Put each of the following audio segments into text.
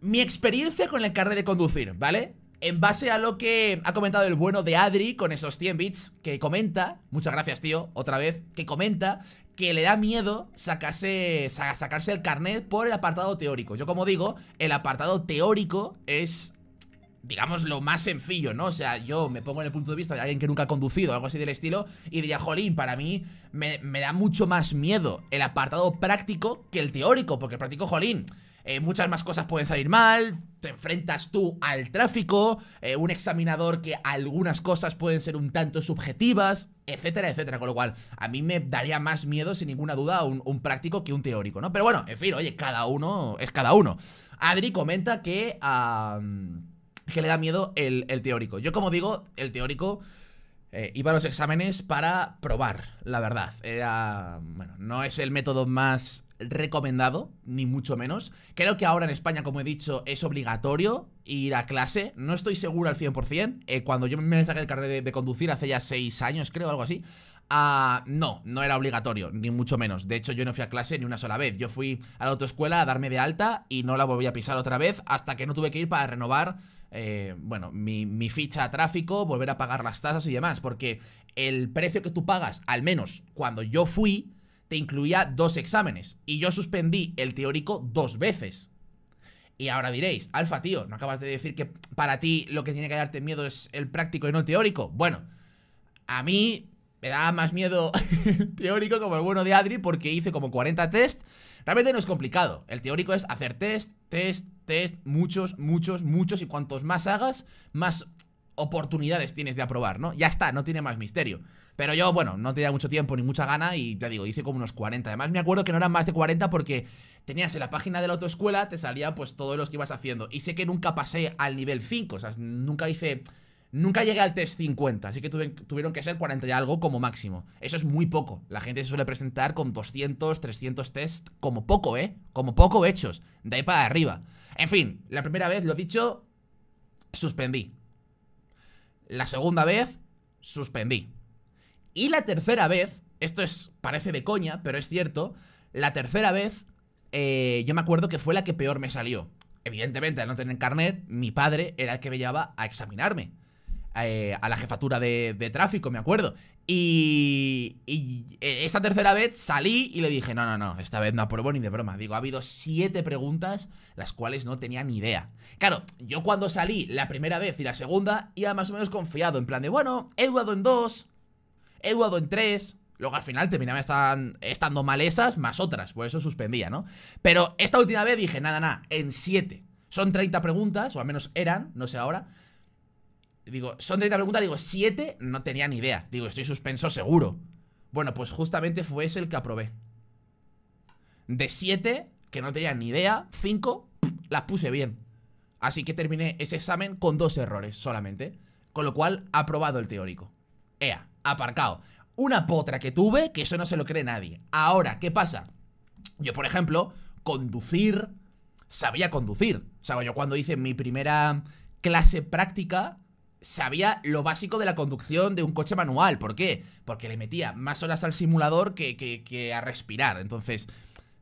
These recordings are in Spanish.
mi experiencia con el carnet de conducir, ¿vale? En base a lo que ha comentado el bueno de Adri con esos 100 bits, que comenta, muchas gracias tío, otra vez, que comenta que le da miedo sacarse, sacarse el carnet por el apartado teórico. Yo como digo, el apartado teórico es digamos, lo más sencillo, ¿no? O sea, yo me pongo en el punto de vista de alguien que nunca ha conducido, algo así del estilo, y diría, jolín, para mí me, me da mucho más miedo el apartado práctico que el teórico, porque el práctico, jolín, eh, muchas más cosas pueden salir mal, te enfrentas tú al tráfico, eh, un examinador que algunas cosas pueden ser un tanto subjetivas, etcétera, etcétera. Con lo cual, a mí me daría más miedo, sin ninguna duda, un, un práctico que un teórico, ¿no? Pero bueno, en fin, oye, cada uno es cada uno. Adri comenta que, que le da miedo el, teórico. Yo, como digo, el teórico... Eh, iba a los exámenes para probar, la verdad. Era. Bueno, no es el método más recomendado, ni mucho menos. Creo que ahora en España, como he dicho, es obligatorio ir a clase. No estoy seguro al 100%. Eh, cuando yo me saqué el carnet de, conducir hace ya 6 años, creo, algo así. Ah, no, no era obligatorio, ni mucho menos. De hecho, yo no fui a clase ni una sola vez. Yo fui a la autoescuela a darme de alta y no la volví a pisar otra vez hasta que no tuve que ir para renovar eh, bueno, mi, mi, ficha a tráfico, volver a pagar las tasas y demás, porque el precio que tú pagas, al menos cuando yo fui, te incluía dos exámenes y yo suspendí el teórico dos veces. Y ahora diréis, Alfa, tío, ¿no acabas de decir que para ti lo que tiene que darte miedo es el práctico y no el teórico? Bueno, a mí me da más miedo el teórico como el bueno de Adri porque hice como 40 test. Realmente no es complicado. El teórico es hacer test, test, test, muchos, muchos, muchos y cuantos más hagas, más oportunidades tienes de aprobar, ¿no? Ya está, no tiene más misterio. Pero yo, bueno, no tenía mucho tiempo ni mucha gana y ya digo, hice como unos 40. Además, me acuerdo que no eran más de 40 porque tenías en la página de la autoescuela, te salía pues todos los que ibas haciendo. Y sé que nunca pasé al nivel 5, o sea, nunca hice... Nunca llegué al test 50, así que tuvieron que ser 40 y algo como máximo. Eso es muy poco. La gente se suele presentar con 200, 300 test como poco, ¿eh? Como poco hechos. De ahí para arriba. En fin, la primera vez, lo dicho, suspendí. La segunda vez, suspendí. Y la tercera vez, esto es parece de coña, pero es cierto, la tercera vez eh, yo me acuerdo que fue la que peor me salió. Evidentemente, al no tener carnet, mi padre era el que me llevaba a examinarme. Eh, a la jefatura de, tráfico, me acuerdo. Y, y e, esta tercera vez salí y le dije, no, no, no, esta vez no apruebo ni de broma. Digo, ha habido siete preguntas las cuales no tenía ni idea. Claro, yo cuando salí la primera vez y la segunda iba más o menos confiado, en plan de, bueno, he dudado en dos, he en 3. Luego al final terminaba estando mal esas más otras, por eso suspendía, ¿no? Pero esta última vez dije, nada, nada, en 7. Son 30 preguntas, o al menos eran, no sé ahora. Digo, son 30 preguntas, digo, 7, no tenía ni idea. Digo, estoy suspenso seguro. Bueno, pues justamente fue ese el que aprobé. De 7, que no tenía ni idea, 5, las puse bien. Así que terminé ese examen con dos errores solamente. Con lo cual, aprobado el teórico. Ea aparcado. Una potra que tuve, que eso no se lo cree nadie. Ahora, ¿qué pasa? Yo, por ejemplo, conducir, sabía conducir. O sea, yo cuando hice mi primera clase práctica, sabía lo básico de la conducción de un coche manual. ¿Por qué? Porque le metía más horas al simulador que, que a respirar. Entonces,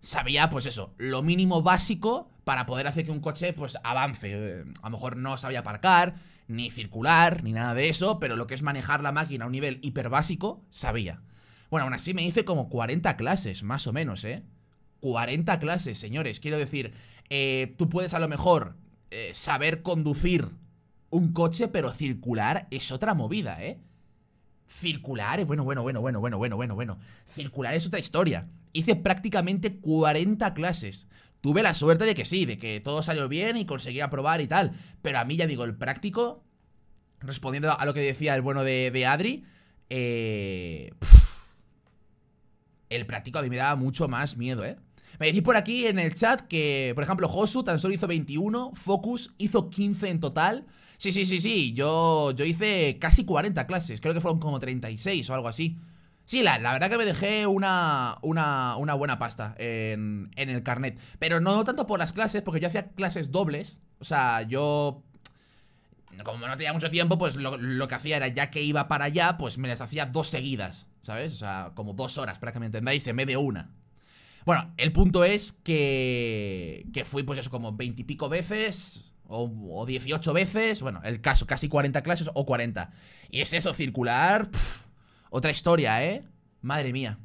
sabía, pues eso, lo mínimo básico para poder hacer que un coche, pues, avance. Eh, a lo mejor no sabía aparcar, ni circular, ni nada de eso, pero lo que es manejar la máquina a un nivel hiperbásico, sabía. Bueno, aún así me hice como 40 clases, más o menos, ¿eh? 40 clases, señores. Quiero decir, eh, tú puedes a lo mejor eh, saber conducir un coche, pero circular es otra movida, ¿eh? Circular es eh, bueno, bueno, bueno, bueno, bueno, bueno, bueno, bueno. Circular es otra historia. Hice prácticamente 40 clases. Tuve la suerte de que sí, de que todo salió bien y conseguí aprobar y tal. Pero a mí, ya digo, el práctico, respondiendo a lo que decía el bueno de, Adri, eh, el práctico a mí me daba mucho más miedo, ¿eh? Me decís por aquí en el chat que, por ejemplo, Josu tan solo hizo 21, Focus hizo 15 en total. Sí, sí, sí, sí, yo, yo hice casi 40 clases, creo que fueron como 36 o algo así. Sí, la, verdad que me dejé una, una, una buena pasta en, en, el carnet. Pero no tanto por las clases, porque yo hacía clases dobles. O sea, yo... Como no tenía mucho tiempo, pues lo, que hacía era, ya que iba para allá, pues me las hacía dos seguidas, ¿sabes? O sea, como dos horas, para que me entendáis, en medio de una. Bueno, el punto es que, que fui, pues eso, como veintipico veces, o, dieciocho veces, bueno, el caso, casi 40 clases o 40. Y es eso, circular... Otra historia, ¿eh? Madre mía.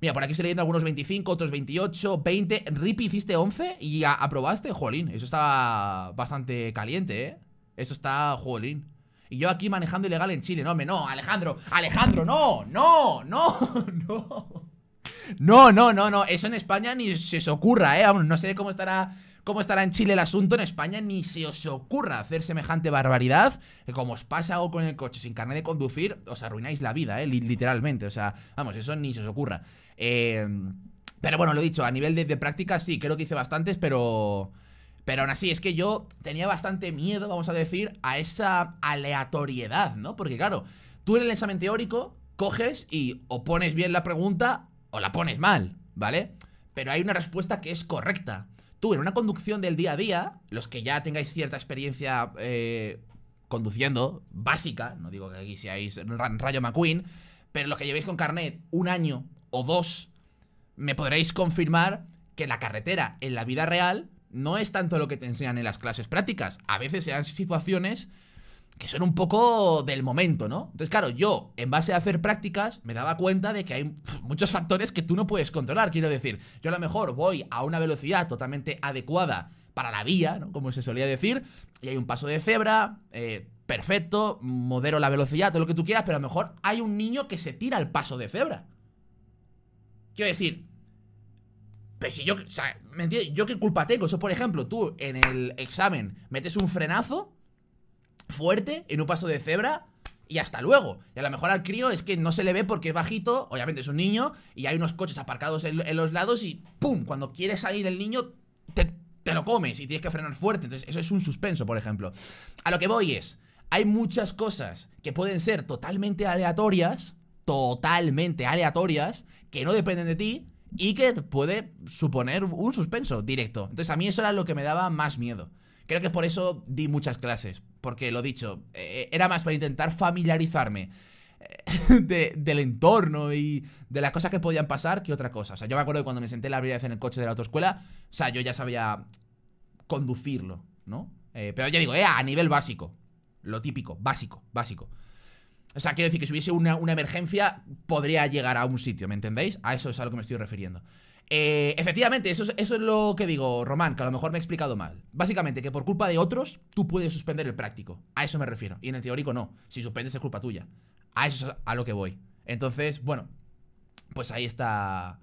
Mira, por aquí estoy leyendo algunos 25, otros 28, 20. ¿Ripi hiciste 11 y aprobaste. Jolín, eso está bastante caliente, ¿eh? Eso está, jolín. Y yo aquí manejando ilegal en Chile. No, hombre, no, Alejandro, Alejandro, no, no, no, no. No, no, no, no. Eso en España ni se os ocurra, ¿eh? no sé cómo estará cómo estará en Chile el asunto. En España ni se os ocurra hacer semejante barbaridad. como os pasa algo con el coche sin carnet de conducir, os arruináis la vida, ¿eh? literalmente. O sea, vamos, eso ni se os ocurra. Em, pero bueno, lo he dicho, a nivel de, práctica sí, creo que hice bastantes, pero... Pero aún así, es que yo tenía bastante miedo, vamos a decir, a esa aleatoriedad, ¿no? Porque claro, tú en el examen teórico coges y o pones bien la pregunta o la pones mal, ¿vale? Pero hay una respuesta que es correcta tú en una conducción del día a día, los que ya tengáis cierta experiencia eh, conduciendo, básica, no digo que aquí seáis Rayo McQueen, pero los que llevéis con carnet un año o dos, me podréis confirmar que la carretera en la vida real no es tanto lo que te enseñan en las clases prácticas. A veces se dan situaciones que son un poco del momento, ¿no? Entonces, claro, yo, en base a hacer prácticas, me daba cuenta de que hay muchos factores que tú no puedes controlar. Quiero decir, yo a lo mejor voy a una velocidad totalmente adecuada para la vía, ¿no? Como se solía decir, y hay un paso de cebra, eh, perfecto, modero la velocidad, todo lo que tú quieras, pero a lo mejor hay un niño que se tira al paso de cebra. Quiero decir, pues si yo, o sea, ¿me entiendes? ¿Yo qué culpa tengo? Eso, por ejemplo, tú en el examen metes un frenazo fuerte en un paso de cebra y hasta luego. Y a lo mejor al crío es que no se le ve porque es bajito, obviamente es un niño, y hay unos coches aparcados en, los lados y ¡pum! Cuando quiere salir el niño, te, te, lo comes y tienes que frenar fuerte. Entonces, eso es un suspenso, por ejemplo. A lo que voy es, hay muchas cosas que pueden ser totalmente aleatorias, totalmente aleatorias, que no dependen de ti y que puede suponer un suspenso directo. Entonces, a mí eso era lo que me daba más miedo. Creo que por eso di muchas clases, porque lo dicho, eh, eh, era más para intentar familiarizarme eh, del entorno y de las cosas que podían pasar que otra cosa. O sea, yo me acuerdo que cuando me senté la primera vez en el coche de la autoescuela, o sea, yo ya sabía conducirlo, ¿no? pero ya digo, eh, a nivel básico, lo típico, básico, básico. O sea, quiero decir que si hubiese una, una emergencia, podría llegar a un sitio, ¿me entendéis? A eso es a lo que me estoy refiriendo. Eh, efectivamente, eso es, lo que digo, Román, que a lo mejor me he explicado mal. Básicamente, que por culpa de otros, tú puedes suspender el práctico. A eso me refiero. Y en el teórico no. Si suspendes es culpa tuya. A eso es a lo que voy. Entonces, bueno, pues ahí está.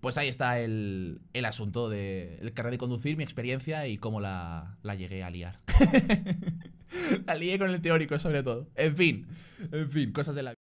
Pues ahí está el, el asunto de, carnet de conducir, mi experiencia y cómo la, llegué a liar. la lié con el teórico, sobre todo. En fin, en fin, cosas de la